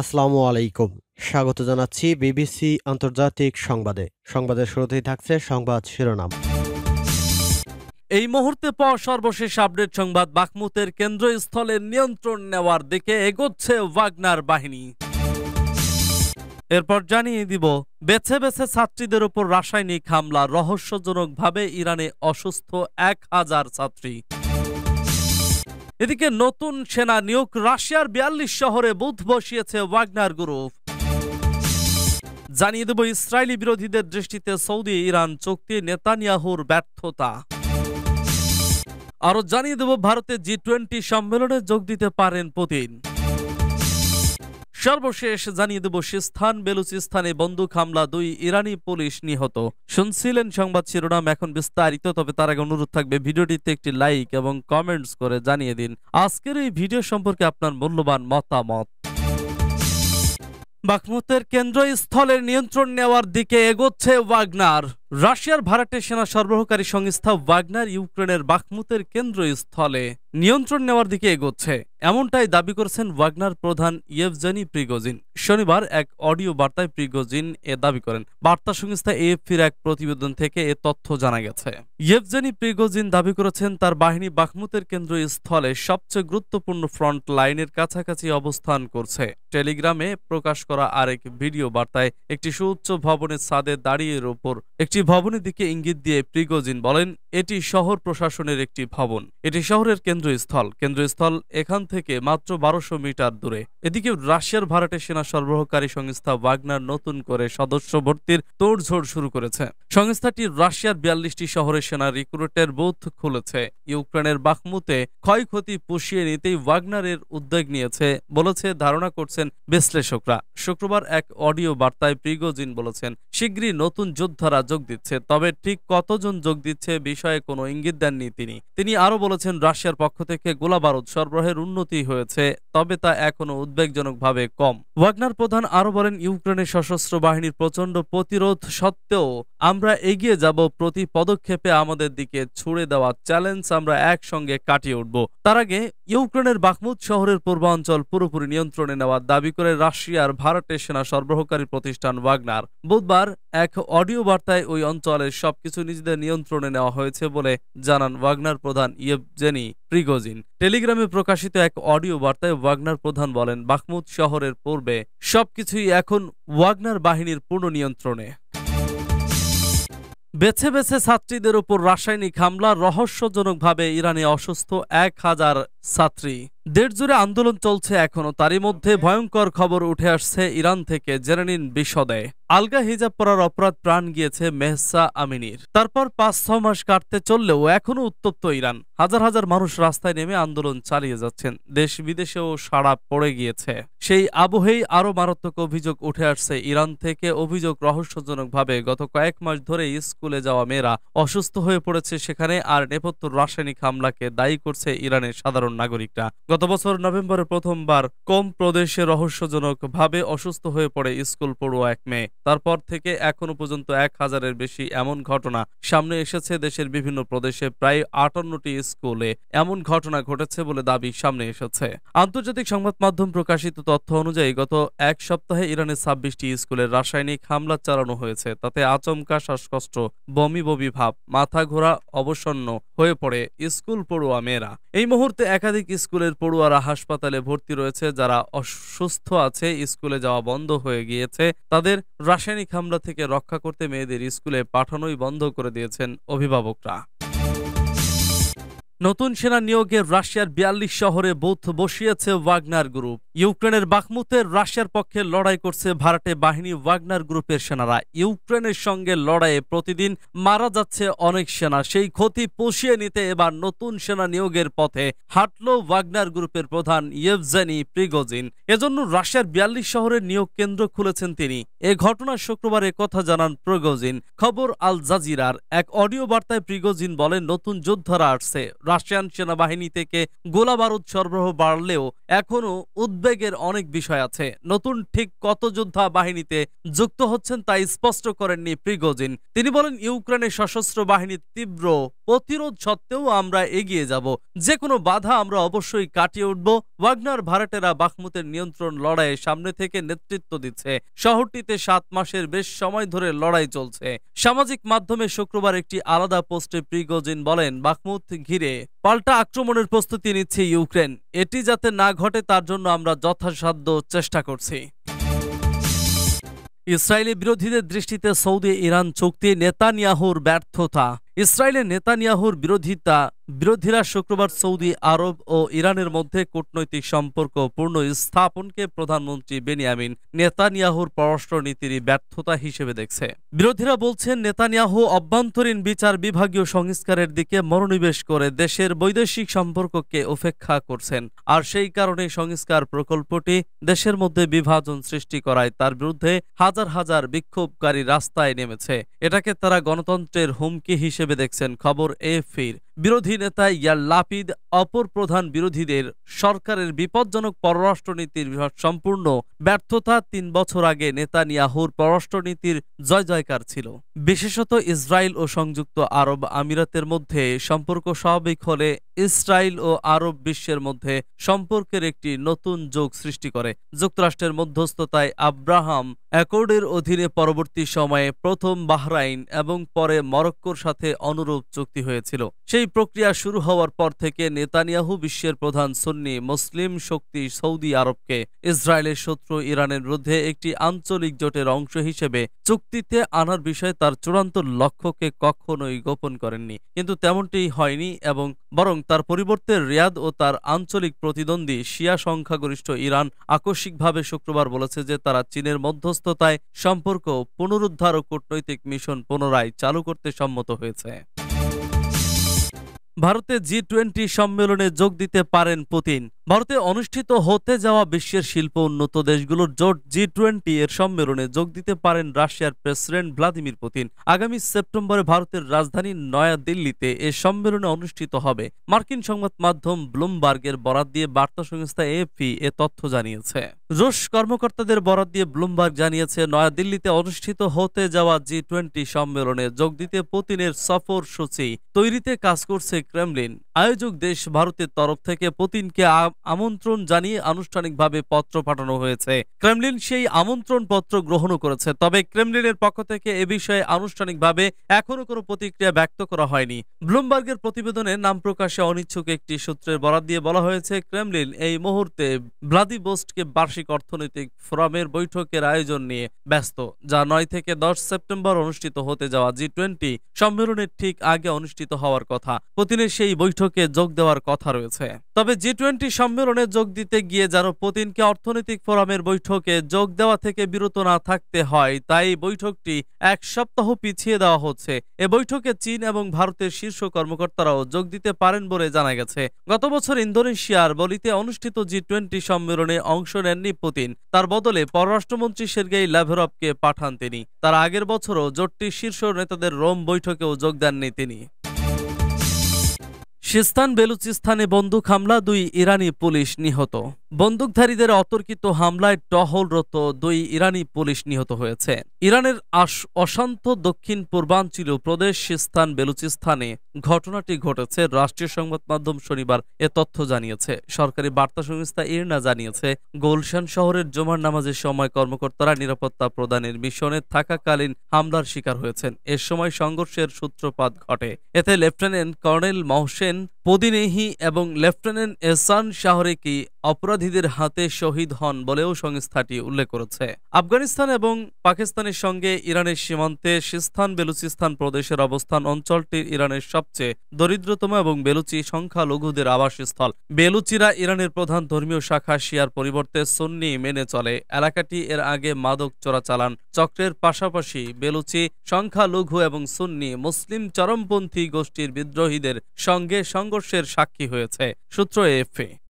আসসালামু আলাইকুম স্বাগত জানাচ্ছি বিবিসি আন্তর্জাতিক সংবাদে সংবাদের শুরুতেই থাকছে সংবাদ শিরোনাম এই মুহূর্তে পাওয়া সর্বশেষ আপডেট সংবাদ বাকমুতের কেন্দ্রস্থলে নিয়ন্ত্রণ নেওয়ার দিকে এগোচ্ছে ওয়াগনার বাহিনী এরপর জানিয়ে দিব বেছে বেছে ছাত্রীদের উপর রাসায়নিক হামলা রহস্যজনকভাবে ইরানে অসুস্থ এক হাজার ছাত্রী এদিকে নতুন সেনা নিয়োগ রাশিয়ার বিয়াল্লিশ শহরে বুধ বসিয়েছে ওয়াগনার গ্রুপ জানিয়ে দেব ইসরায়েলি বিরোধীদের দৃষ্টিতে সৌদি ইরান চুক্তি নেতানিয়াহুর ব্যর্থতা আরও জানিয়ে দেব ভারতে জি টোয়েন্টি সম্মেলনে যোগ দিতে পারেন পুতিন সর্বশেষ জানিয়ে দেব স্থান বেলুচিস্তানে বন্দুক হামলা দুই ইরানি পুলিশ নিহত শুনছিলেন সংবাদ শিরোনাম এখন বিস্তারিত তবে তার আগে অনুরোধ থাকবে ভিডিওটিতে একটি লাইক এবং কমেন্টস করে জানিয়ে দিন আজকের এই ভিডিও সম্পর্কে আপনার মূল্যবান মতামত বাকমুতের কেন্দ্রস্থলের নিয়ন্ত্রণ নেওয়ার দিকে এগোচ্ছে ওয়াগনার রাশিয়ার ভাড়াটে সেনা সরবরাহকারী সংস্থা ওয়াগনার ইউক্রেনের বাখমুতের কেন্দ্রস্থলে নিয়ন্ত্রণ নেওয়ার দিকে এগোচ্ছে এমনটাই দাবি করেছেন ওয়াগনার প্রধান ইয়েভজেনি প্রিগোজিন শনিবার এক অডিও বার্তায় প্রিগোজিন এ দাবি করেন বার্তা সংস্থা এএফপির এক প্রতিবেদন থেকে এ তথ্য জানা গেছে ইয়েভজেনি প্রিগোজিন দাবি করেছেন তার বাহিনী বাখমুতের কেন্দ্রস্থলে সবচেয়ে গুরুত্বপূর্ণ ফ্রন্ট লাইনের কাছাকাছি অবস্থান করছে টেলিগ্রামে প্রকাশ করা আরেক ভিডিও বার্তায় একটি সুউচ্চ ভবনের ছাদে দাঁড়িয়ে ওপর একটি ভবনের দিকে ইঙ্গিত দিয়ে প্রিগোজিন বলেন এটি শহর প্রশাসনের একটি ভবন এটি শহরের কেন্দ্রস্থল কেন্দ্রস্থল এখান থেকে মাত্র বারোশো মিটার দূরে এদিকে রাশিয়ার ভারতের সেনা সরবরাহকারী সংস্থা ওয়াগনার নতুন করে সদস্য ভর্তির তোড়ঝোড় শুরু করেছে সংস্থাটি রাশিয়ার বিয়াল্লিশটি শহরের সেনা রিক্রুটের বুথ খুলেছে ইউক্রেনের বাকমুতে ক্ষয়ক্ষতি পুষিয়ে নিতেই ওয়াগনারের উদ্যোগ নিয়েছে বলেছে ধারণা করছেন বিশ্লেষকরা শুক্রবার এক অডিও বার্তায় প্রিগোজিন বলেছেন শীঘ্রই নতুন যোদ্ধারা যোগ দিচ্ছে তবে ঠিক কতজন যোগ দিচ্ছে বিষয়ে কোনো ইঙ্গিত দেননি তিনি তিনি আরও বলেছেন রাশিয়ার পক্ষ থেকে গোলা বারুদ সরবরাহের উন্নতি হয়েছে তবে তা এখনও উদ্বেগজনকভাবে কম ওয়াগনার প্রধান আরও বলেন ইউক্রেনের সশস্ত্র বাহিনীর প্রচণ্ড প্রতিরোধ সত্ত্বেও আমরা এগিয়ে যাব প্রতি পদক্ষেপে আমাদের দিকে ছুড়ে দেওয়া চ্যালেঞ্জ আমরা একসঙ্গে কাটিয়ে উঠব তার আগে ইউক্রেনের বাখমুদ শহরের পূর্বাঞ্চল পুরোপুরি নিয়ন্ত্রণে নেওয়ার দাবি করে রাশিয়ার ভারতে সেনা সরবরাহকারী প্রতিষ্ঠান ওয়াগনার বুধবার এক অডিও বার্তায় ওই অঞ্চলের সবকিছু নিজেদের নিয়ন্ত্রণে নেওয়া হয়েছে হয়েছে বলে জানান ওয়াগনার প্রধান ইয়েবজেনি প্রিগোজিন টেলিগ্রামে প্রকাশিত এক অডিও বার্তায় ওয়াগনার প্রধান বলেন বাখমুদ শহরের পূর্বে সবকিছুই এখন ওয়াগনার বাহিনীর পূর্ণ নিয়ন্ত্রণে বেছে বেছে ছাত্রীদের উপর রাসায়নিক হামলা রহস্যজনকভাবে ইরানে অসুস্থ এক হাজার ছাত্রী দেড় জুড়ে আন্দোলন চলছে এখনো তারই মধ্যে ভয়ঙ্কর খবর উঠে আসছে ইরান থেকে জেনে নিন বিশদে আলগা হিজাব পরার অপরাধ প্রাণ গিয়েছে মেহসা আমিনীর তারপর পাঁচ ছ মাস কাটতে চললেও এখনো উত্তপ্ত ইরান হাজার হাজার মানুষ রাস্তায় নেমে আন্দোলন চালিয়ে যাচ্ছেন দেশ বিদেশেও সাড়া পড়ে গিয়েছে সেই আবহেই আরও মারাত্মক অভিযোগ উঠে আসছে ইরান থেকে অভিযোগ রহস্যজনকভাবে গত কয়েক মাস ধরে স্কুলে যাওয়া মেয়েরা অসুস্থ হয়ে পড়েছে সেখানে আর নেপথ্য রাসায়নিক হামলাকে দায়ী করছে ইরানের সাধারণ নাগরিকরা গত বছর নভেম্বরে প্রথমবার কম প্রদেশে রহস্যজনক ভাবে অসুস্থ হয়ে পড়ে স্কুল পড়ুয়া এক মেয়ে তারপর থেকে এখনো পর্যন্ত এক হাজারের বেশি এমন ঘটনা সামনে এসেছে দেশের বিভিন্ন প্রদেশে প্রায় আটান্নটি স্কুলে এমন ঘটনা ঘটেছে বলে দাবি সামনে এসেছে আন্তর্জাতিক সংবাদ মাধ্যম প্রকাশিত তথ্য অনুযায়ী গত এক সপ্তাহে ইরানের ছাব্বিশটি স্কুলে রাসায়নিক হামলা চালানো হয়েছে তাতে আচমকা শ্বাসকষ্ট বমি বমি ভাব মাথা ঘোরা অবসন্ন হয়ে পড়ে স্কুল পড়ুয়া মেয়েরা এই মুহূর্তে একাধিক স্কুলের পড়ুয়ারা হাসপাতালে ভর্তি রয়েছে যারা অসুস্থ আছে স্কুলে যাওয়া বন্ধ হয়ে গিয়েছে তাদের রাসায়নিক হামলা থেকে রক্ষা করতে মেয়েদের স্কুলে পাঠানোই বন্ধ করে দিয়েছেন অভিভাবকরা নতুন সেনা নিয়োগে রাশিয়ার বিয়াল্লিশ শহরে বুথ বসিয়েছে ওয়াগনার গ্রুপ ইউক্রেনের বাকমুতে রাশিয়ার পক্ষে লড়াই করছে ভারতে বাহিনী ওয়াগনার গ্রুপের সেনারা ইউক্রেনের সঙ্গে লড়াইয়ে প্রতিদিন মারা যাচ্ছে অনেক সেনা সেই ক্ষতি পুষিয়ে নিতে এবার নতুন সেনা নিয়োগের পথে হাঁটল ওয়াগনার গ্রুপের প্রধান ইয়েভজেনি প্রিগোজিন এজন্য রাশিয়ার বিয়াল্লিশ শহরের নিয়োগ কেন্দ্র খুলেছেন তিনি এ ঘটনা শুক্রবার কথা জানান প্রিগোজিন খবর আল জাজিরার এক অডিও বার্তায় প্রিগোজিন বলেন নতুন যোদ্ধারা আসছে রাশিয়ান সেনাবাহিনী থেকে গোলাবারুদ সরবরাহ বাড়লেও এখনও উদ্বেগের অনেক বিষয় আছে নতুন ঠিক কত যোদ্ধা বাহিনীতে যুক্ত হচ্ছেন তা স্পষ্ট করেননি প্রিগোজিন তিনি বলেন ইউক্রেনের সশস্ত্র বাহিনীর তীব্র প্রতিরোধ সত্ত্বেও আমরা এগিয়ে যাব যে কোনো বাধা আমরা অবশ্যই কাটিয়ে উঠব ওয়াগনার ভারাটেরা বাখমুতের নিয়ন্ত্রণ লড়াইয়ে সামনে থেকে নেতৃত্ব দিচ্ছে শহরটিতে সাত মাসের বেশ সময় ধরে লড়াই চলছে সামাজিক মাধ্যমে শুক্রবার একটি আলাদা পোস্টে প্রিগোজিন বলেন বাখমুত ঘিরে পাল্টা আক্রমণের প্রস্তুতি নিচ্ছে ইউক্রেন এটি যাতে না ঘটে তার জন্য আমরা যথাসাধ্য চেষ্টা করছি ইসরায়েলি বিরোধীদের দৃষ্টিতে সৌদি ইরান চুক্তি নেতানিয়াহুর ব্যর্থতা ইসরায়েলের নেতানিয়াহুর বিরোধিতা বিরোধীরা শুক্রবার সৌদি আরব ও ইরানের মধ্যে কূটনৈতিক সম্পর্ক পূর্ণ স্থাপনকে প্রধানমন্ত্রী বেনিয়ামিন নেতানিয়াহুর পররাষ্ট্রনীতির ব্যর্থতা হিসেবে দেখছে বিরোধীরা বলছেন নেতানিয়াহু অভ্যন্তরীণ বিচার বিভাগীয় সংস্কারের দিকে মনোনিবেশ করে দেশের বৈদেশিক সম্পর্ককে উপেক্ষা করছেন আর সেই কারণে সংস্কার প্রকল্পটি দেশের মধ্যে বিভাজন সৃষ্টি করায় তার বিরুদ্ধে হাজার হাজার বিক্ষোভকারী রাস্তায় নেমেছে এটাকে তারা গণতন্ত্রের হুমকি হিসেবে হিসেবে দেখছেন খবর এ ফির বিরোধী নেতা ইয়ার লাপিদ অপর প্রধান বিরোধীদের সরকারের বিপজ্জনক পররাষ্ট্রনীতির সম্পূর্ণ ব্যর্থতা তিন বছর আগে নেতা নিয়াহুর পররাষ্ট্রনীতির জয় জয়কার ছিল বিশেষত ইসরায়েল ও সংযুক্ত আরব আমিরাতের মধ্যে সম্পর্ক স্বাভাবিক হলে ইসরায়েল ও আরব বিশ্বের মধ্যে সম্পর্কের একটি নতুন যোগ সৃষ্টি করে যুক্তরাষ্ট্রের মধ্যস্থতায় আব্রাহাম অ্যাকর্ডের অধীনে পরবর্তী সময়ে প্রথম বাহরাইন এবং পরে মরক্কোর সাথে অনুরূপ চুক্তি হয়েছিল সেই প্রক্রিয়া শুরু হওয়ার পর থেকে নেতানিয়াহু বিশ্বের প্রধান সুন্নি মুসলিম শক্তি সৌদি আরবকে ইসরায়েলের শত্রু ইরানের বিরুদ্ধে একটি আঞ্চলিক জোটের অংশ হিসেবে চুক্তিতে আনার বিষয়ে তার চূড়ান্ত লক্ষ্যকে কখনোই গোপন করেননি কিন্তু তেমনটি হয়নি এবং বরং তার পরিবর্তে রিয়াদ ও তার আঞ্চলিক প্রতিদ্বন্দ্বী শিয়া সংখ্যাগরিষ্ঠ ইরান আকস্মিকভাবে শুক্রবার বলেছে যে তারা চীনের মধ্যস্থতায় সম্পর্ক পুনরুদ্ধার ও কূটনৈতিক মিশন পুনরায় চালু করতে সম্মত হয়েছে ভারতে জি টোয়েন্টি সম্মেলনে যোগ দিতে পারেন পুতিন ভারতে অনুষ্ঠিত হতে যাওয়া বিশ্বের শিল্প উন্নত দেশগুলোর জোট জি টোয়েন্টি এর সম্মেলনে যোগ দিতে পারেন রাশিয়ার প্রেসিডেন্ট ভ্লাদিমির পুতিন আগামী সেপ্টেম্বরে ভারতের রাজধানী নয়া দিল্লিতে এ সম্মেলনে অনুষ্ঠিত হবে মার্কিন সংবাদ মাধ্যম ব্লুমবার্গের বরাদ দিয়ে বার্তা সংস্থা এফি এ তথ্য জানিয়েছে রুশ কর্মকর্তাদের বরাদ দিয়ে ব্লুমবার্গ জানিয়েছে নয়া দিল্লিতে অনুষ্ঠিত হতে যাওয়া জি টোয়েন্টি সম্মেলনে যোগ দিতে পুতিনের সফর সূচি তৈরিতে কাজ করছে ক্রেমলিন আয়োজক দেশ ভারতের তরফ থেকে পুতিনকে আমন্ত্রণ জানিয়ে আনুষ্ঠানিকভাবে পত্র পাঠানো হয়েছে ক্রেমলিন সেই আমন্ত্রণ পত্র গ্রহণও করেছে তবে ক্রেমলিনের পক্ষ থেকে এ বিষয়ে আনুষ্ঠানিকভাবে এখনও কোনো প্রতিক্রিয়া ব্যক্ত করা হয়নি ব্লুমবার্গের প্রতিবেদনে নাম প্রকাশে অনিচ্ছুক একটি সূত্রের বরাদ দিয়ে বলা হয়েছে ক্রেমলিন এই মুহূর্তে ভ্লাদিবোস্টকে বার্ষিক অর্থনৈতিক ফোরামের বৈঠকের আয়োজন নিয়ে ব্যস্ত যা নয় থেকে দশ সেপ্টেম্বর অনুষ্ঠিত হতে যাওয়া জি টোয়েন্টি সম্মেলনের ঠিক আগে অনুষ্ঠিত হওয়ার কথা পুতিনের সেই বৈঠকে যোগ দেওয়ার কথা রয়েছে তবে জি টোয়েন্টি সম্মেলনে যোগ দিতে গিয়ে যেন পুতিনকে অর্থনৈতিক ফোরামের বৈঠকে যোগ দেওয়া থেকে বিরত না থাকতে হয় তাই বৈঠকটি এক সপ্তাহ পিছিয়ে দেওয়া হচ্ছে এ বৈঠকে চীন এবং ভারতের শীর্ষ কর্মকর্তারাও যোগ দিতে পারেন বলে জানা গেছে গত বছর ইন্দোনেশিয়ার বলিতে অনুষ্ঠিত জি টোয়েন্টি সম্মেলনে অংশ নেননি পুতিন তার বদলে পররাষ্ট্রমন্ত্রী সের্গেই ল্যাভেরভকে পাঠান তিনি তার আগের বছরও জোটটির শীর্ষ নেতাদের রোম বৈঠকেও যোগ দেননি তিনি সিস্তান বেলুচিস্তানে বন্দুক হামলা দুই ইরানি পুলিশ নিহত বন্দুকধারীদের অতর্কিত হামলায় টহলরত দুই ইরানি পুলিশ নিহত হয়েছে ইরানের অশান্ত দক্ষিণ পূর্বাঞ্চল প্রদেশ সিস্তান বেলুচিস্তানে ঘটনাটি ঘটেছে রাষ্ট্রীয় সংবাদ মাধ্যম শনিবার এ তথ্য জানিয়েছে সরকারি বার্তা সংস্থা ইরনা জানিয়েছে গোলশান শহরের জমার নামাজের সময় কর্মকর্তারা নিরাপত্তা প্রদানের মিশনে থাকাকালীন হামলার শিকার হয়েছেন এ সময় সংঘর্ষের সূত্রপাত ঘটে এতে লেফটেন্যান্ট কর্নেল মহসেন পদিনেহি এবং লেফটেন্যান্ট এসান শাহরেকি অপরাধীদের হাতে শহীদ হন বলেও সংস্থাটি উল্লেখ করেছে আফগানিস্তান এবং পাকিস্তানের সঙ্গে ইরানের সীমান্তে সিস্তান বেলুচিস্তান প্রদেশের অবস্থান অঞ্চলটির ইরানের সবচেয়ে দরিদ্রতম এবং বেলুচি সংখ্যালঘুদের আবাসস্থল বেলুচিরা ইরানের প্রধান ধর্মীয় শাখা শিয়ার পরিবর্তে সুন্নি মেনে চলে এলাকাটি এর আগে মাদক চোরাচালান চক্রের পাশাপাশি বেলুচি সংখ্যালঘু এবং সুন্নি মুসলিম চরমপন্থী গোষ্ঠীর বিদ্রোহীদের সঙ্গে সংগঠন সংঘর্ষের সাক্ষী হয়েছে সূত্র এফএ